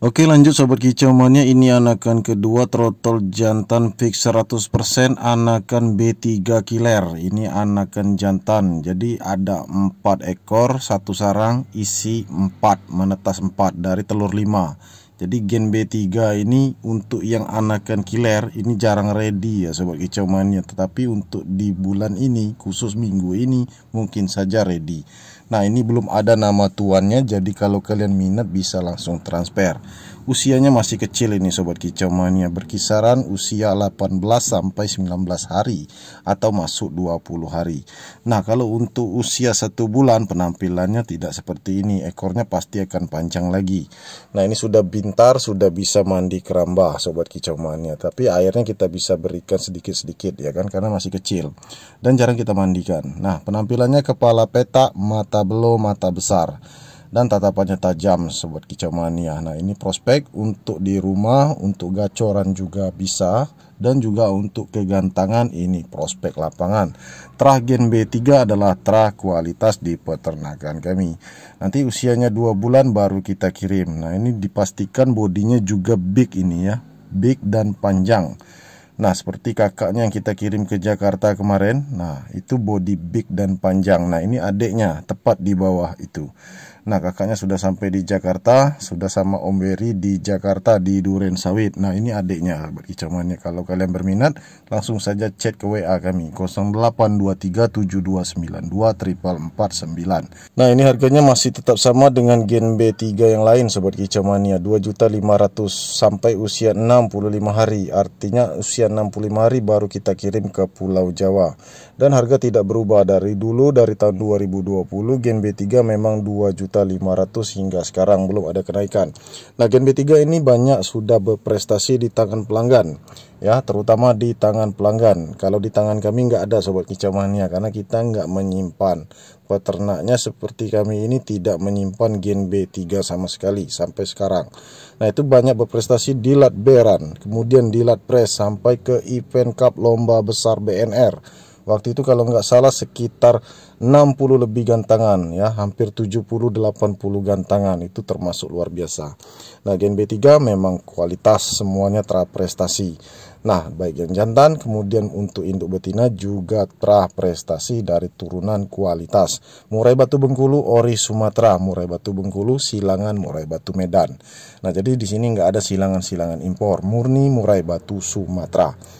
Oke lanjut sobat kicau mania ini anakan kedua trotol jantan fix 100% anakan B3 killer ini anakan jantan jadi ada 4 ekor satu sarang isi 4 menetas 4 dari telur 5 jadi gen B3 ini untuk yang anakan killer ini jarang ready ya sobat kicau mania tetapi untuk di bulan ini khusus minggu ini mungkin saja ready Nah ini belum ada nama tuannya jadi kalau kalian minat bisa langsung transfer Usianya masih kecil ini Sobat Kicau Mania Berkisaran usia 18 sampai 19 hari atau masuk 20 hari Nah kalau untuk usia 1 bulan penampilannya tidak seperti ini Ekornya pasti akan panjang lagi Nah ini sudah bintar sudah bisa mandi keramba Sobat Kicau Mania Tapi airnya kita bisa berikan sedikit-sedikit ya kan karena masih kecil Dan jarang kita mandikan Nah penampilannya kepala petak mata Tablo mata besar dan tatapannya tajam sobat kicau mania. Nah, ini prospek untuk di rumah, untuk gacoran juga bisa dan juga untuk kegantangan ini prospek lapangan. Trah gen B3 adalah trah kualitas di peternakan kami. Nanti usianya 2 bulan baru kita kirim. Nah, ini dipastikan bodinya juga big ini ya. Big dan panjang. Nah, seperti kakaknya yang kita kirim ke Jakarta kemarin. Nah, itu body big dan panjang. Nah, ini adiknya tepat di bawah itu. Nah kakaknya sudah sampai di Jakarta, sudah sama Om Beri di Jakarta di Duren Sawit. Nah ini adiknya berkicamannya. Kalau kalian berminat, langsung saja chat ke WA kami 082372924449. Nah ini harganya masih tetap sama dengan Gen B3 yang lain sobat kicamania 2.500 sampai usia 65 hari. Artinya usia 65 hari baru kita kirim ke Pulau Jawa. Dan harga tidak berubah dari dulu dari tahun 2020 Gen B3 memang 2 juta juta hingga sekarang belum ada kenaikan. Nah, Gen B3 ini banyak sudah berprestasi di tangan pelanggan ya, terutama di tangan pelanggan. Kalau di tangan kami nggak ada sobat Kicamania, karena kita nggak menyimpan peternaknya seperti kami ini tidak menyimpan Gen B3 sama sekali sampai sekarang. Nah, itu banyak berprestasi di Lat Beran, kemudian di Lat Pres sampai ke event Cup lomba besar BNR Waktu itu kalau nggak salah sekitar 60 lebih gantangan ya, hampir 70-80 gantangan itu termasuk luar biasa. Nah Gen B3 memang kualitas semuanya terprestasi Nah, baik yang jantan kemudian untuk induk betina juga terprestasi dari turunan kualitas. Murai Batu Bengkulu, Ori Sumatera, Murai Batu Bengkulu, Silangan, Murai Batu Medan. Nah, jadi di sini nggak ada silangan-silangan impor, murni Murai Batu Sumatera.